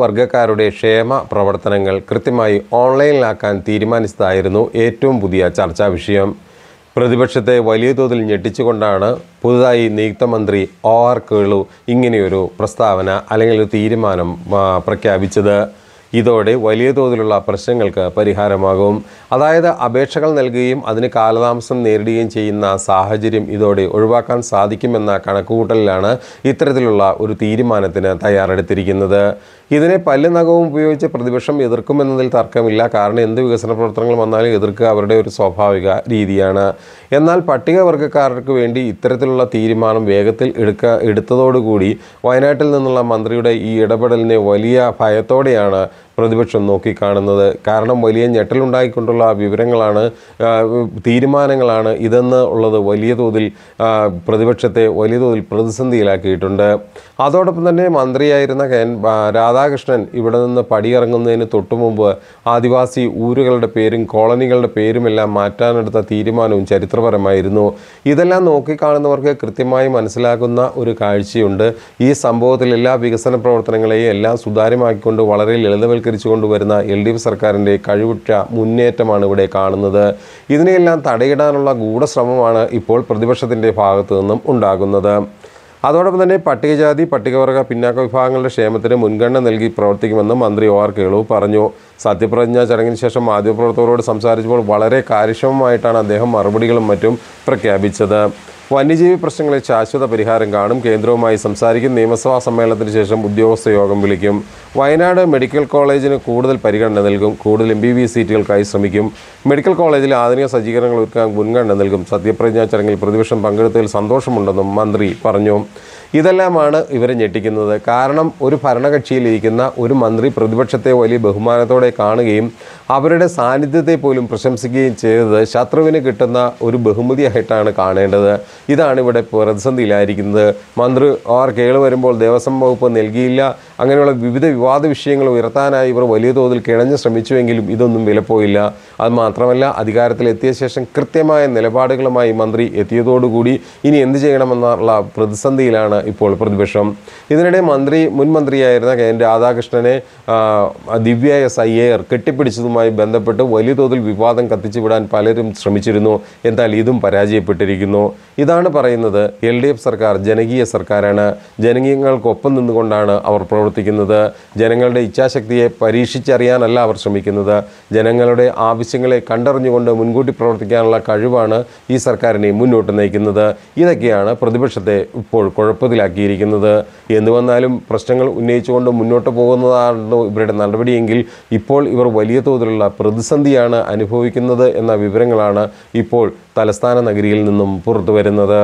വർഗക്കാരുടെ ക്ഷേമ പ്രവർത്തനങ്ങൾ കൃത്യമായി ഓൺലൈനിലാക്കാൻ തീരുമാനിച്ചതായിരുന്നു ഏറ്റവും പുതിയ ചർച്ചാ വിഷയം പ്രതിപക്ഷത്തെ വലിയ തോതിൽ ഞെട്ടിച്ചുകൊണ്ടാണ് പുതുതായി നിയുക്ത മന്ത്രി ഒ ആർ കേളു ഇങ്ങനെയൊരു പ്രസ്താവന അല്ലെങ്കിൽ ഒരു തീരുമാനം പ്രഖ്യാപിച്ചത് ഇതോടെ വലിയ തോതിലുള്ള പ്രശ്നങ്ങൾക്ക് പരിഹാരമാകും അതായത് അപേക്ഷകൾ നൽകുകയും അതിന് കാലതാമസം നേരിടുകയും ചെയ്യുന്ന സാഹചര്യം ഇതോടെ ഒഴിവാക്കാൻ സാധിക്കുമെന്ന കണക്കുകൂട്ടലിലാണ് ഇത്തരത്തിലുള്ള ഒരു തീരുമാനത്തിന് തയ്യാറെടുത്തിരിക്കുന്നത് ഇതിനെ പല്ല് നഖവും ഉപയോഗിച്ച് പ്രതിപക്ഷം എതിർക്കുമെന്നതിൽ തർക്കമില്ല കാരണം എന്ത് വികസന പ്രവർത്തനങ്ങൾ വന്നാലും എതിർക്കുക അവരുടെ ഒരു സ്വാഭാവിക രീതിയാണ് എന്നാൽ പട്ടികവർഗക്കാർക്ക് വേണ്ടി ഇത്തരത്തിലുള്ള തീരുമാനം വേഗത്തിൽ എടുക്ക എടുത്തതോടുകൂടി വയനാട്ടിൽ നിന്നുള്ള മന്ത്രിയുടെ ഈ ഇടപെടലിനെ വലിയ ഭയത്തോടെയാണ് പ്രതിപക്ഷം നോക്കിക്കാണുന്നത് കാരണം വലിയ ഞെട്ടലുണ്ടായിക്കൊണ്ടുള്ള വിവരങ്ങളാണ് തീരുമാനങ്ങളാണ് ഇതെന്ന് ഉള്ളത് വലിയ തോതിൽ പ്രതിപക്ഷത്തെ വലിയ തോതിൽ പ്രതിസന്ധിയിലാക്കിയിട്ടുണ്ട് അതോടൊപ്പം തന്നെ മന്ത്രിയായിരുന്ന കെ രാധാകൃഷ്ണൻ ഇവിടെ നിന്ന് പടിയിറങ്ങുന്നതിന് തൊട്ടുമുമ്പ് ആദിവാസി ഊരുകളുടെ പേരും കോളനികളുടെ പേരുമെല്ലാം മാറ്റാനെടുത്ത തീരുമാനവും ചരിത്രപരമായിരുന്നു ഇതെല്ലാം നോക്കിക്കാണുന്നവർക്ക് കൃത്യമായി മനസ്സിലാക്കുന്ന ഒരു കാഴ്ചയുണ്ട് ഈ സംഭവത്തിൽ എല്ലാ വികസന പ്രവർത്തനങ്ങളെയും എല്ലാം സുതാര്യമാക്കിക്കൊണ്ട് വളരെ ലളിതവൽക്കരിച്ചു ആവിഷ്കരിച്ചു കൊണ്ടുവരുന്ന എൽ ഡി എഫ് സർക്കാരിൻ്റെ കഴിവുറ്റ മുന്നേറ്റമാണ് ഇവിടെ കാണുന്നത് ഇതിനെയെല്ലാം തടയിടാനുള്ള ഗൂഢശ്രമമാണ് ഇപ്പോൾ പ്രതിപക്ഷത്തിൻ്റെ ഭാഗത്തു നിന്നും ഉണ്ടാകുന്നത് അതോടൊപ്പം തന്നെ പട്ടികജാതി പട്ടികവർഗ പിന്നാക്ക വിഭാഗങ്ങളുടെ ക്ഷേമത്തിന് മുൻഗണന നൽകി പ്രവർത്തിക്കുമെന്നും മന്ത്രി ഒ ആർ കേളു പറഞ്ഞു സത്യപ്രതിജ്ഞാ ചടങ്ങിന് ശേഷം മാധ്യമപ്രവർത്തകരോട് സംസാരിച്ചപ്പോൾ വളരെ കാര്യക്ഷമമായിട്ടാണ് അദ്ദേഹം മറുപടികളും മറ്റും പ്രഖ്യാപിച്ചത് വന്യജീവി പ്രശ്നങ്ങളിൽ ശാശ്വത പരിഹാരം കാണും കേന്ദ്രവുമായി സംസാരിക്കും നിയമസഭാ സമ്മേളനത്തിന് ശേഷം ഉദ്യോഗസ്ഥ യോഗം വിളിക്കും വയനാട് മെഡിക്കൽ കോളേജിന് കൂടുതൽ പരിഗണന നൽകും കൂടുതൽ എം ബി ബി സീറ്റുകൾക്കായി ശ്രമിക്കും മെഡിക്കൽ കോളേജിൽ ആധുനിക സജ്ജീകരണങ്ങൾ ഒരുക്കാൻ മുൻഗണന നൽകും സത്യപ്രതിജ്ഞാ ചടങ്ങിൽ പ്രതിപക്ഷം പങ്കെടുത്തതിൽ സന്തോഷമുണ്ടെന്നും മന്ത്രി പറഞ്ഞു ഇതെല്ലാമാണ് ഇവരെ ഞെട്ടിക്കുന്നത് കാരണം ഒരു ഭരണകക്ഷിയിലിരിക്കുന്ന ഒരു മന്ത്രി പ്രതിപക്ഷത്തെ വലിയ ബഹുമാനത്തോടെ കാണുകയും അവരുടെ സാന്നിധ്യത്തെ പോലും പ്രശംസിക്കുകയും ചെയ്തത് ശത്രുവിന് കിട്ടുന്ന ഒരു ബഹുമതിയായിട്ടാണ് കാണേണ്ടത് ഇതാണ് ഇവിടെ പ്രതിസന്ധിയിലായിരിക്കുന്നത് മന്ത്രി ആർ കേള് വരുമ്പോൾ ദേവസ്വം വകുപ്പ് നൽകിയില്ല അങ്ങനെയുള്ള വിവിധ വിവാദ വിഷയങ്ങൾ ഉയർത്താനായി ഇവർ വലിയ തോതിൽ കിണഞ്ഞ് ശ്രമിച്ചുവെങ്കിലും ഇതൊന്നും വിലപ്പോയില്ല അത് മാത്രമല്ല അധികാരത്തിലെത്തിയ ശേഷം കൃത്യമായ നിലപാടുകളുമായി മന്ത്രി എത്തിയതോടുകൂടി ഇനി എന്ത് ചെയ്യണമെന്നുള്ള പ്രതിസന്ധിയിലാണ് ഇപ്പോൾ പ്രതിപക്ഷം ഇതിനിടെ മന്ത്രി മുൻ മന്ത്രിയായിരുന്ന കെ എൻ രാധാകൃഷ്ണനെ ദിവ്യ എസ് ഐ എയർ കെട്ടിപ്പിടിച്ചതുമായി ബന്ധപ്പെട്ട് വലിയ തോതിൽ വിവാദം കത്തിച്ചുവിടാൻ പലരും ശ്രമിച്ചിരുന്നു എന്നാൽ ഇതും പരാജയപ്പെട്ടിരിക്കുന്നു ഇതാണ് പറയുന്നത് എൽ ഡി എഫ് സർക്കാർ ജനകീയ സർക്കാരാണ് ജനകീയങ്ങൾക്കൊപ്പം നിന്നുകൊണ്ടാണ് അവർ പ്രവർത്തിക്കുന്നത് ജനങ്ങളുടെ ഇച്ഛാശക്തിയെ പരീക്ഷിച്ചറിയാനല്ല അവർ ശ്രമിക്കുന്നത് ജനങ്ങളുടെ ആവശ്യങ്ങളെ കണ്ടറിഞ്ഞുകൊണ്ട് മുൻകൂട്ടി പ്രവർത്തിക്കാനുള്ള കഴിവാണ് ഈ സർക്കാരിനെ മുന്നോട്ട് നയിക്കുന്നത് ഇതൊക്കെയാണ് പ്രതിപക്ഷത്തെ ഇപ്പോൾ കുഴപ്പത്തിലാക്കിയിരിക്കുന്നത് എന്ന് വന്നാലും പ്രശ്നങ്ങൾ ഉന്നയിച്ചുകൊണ്ട് മുന്നോട്ട് പോകുന്നതാണല്ലോ ഇവരുടെ നടപടിയെങ്കിൽ ഇപ്പോൾ ഇവർ വലിയ തോതിലുള്ള പ്രതിസന്ധിയാണ് അനുഭവിക്കുന്നത് എന്ന വിവരങ്ങളാണ് ഇപ്പോൾ തലസ്ഥാന നഗരിയിൽ നിന്നും പുറത്തു വരുന്നത്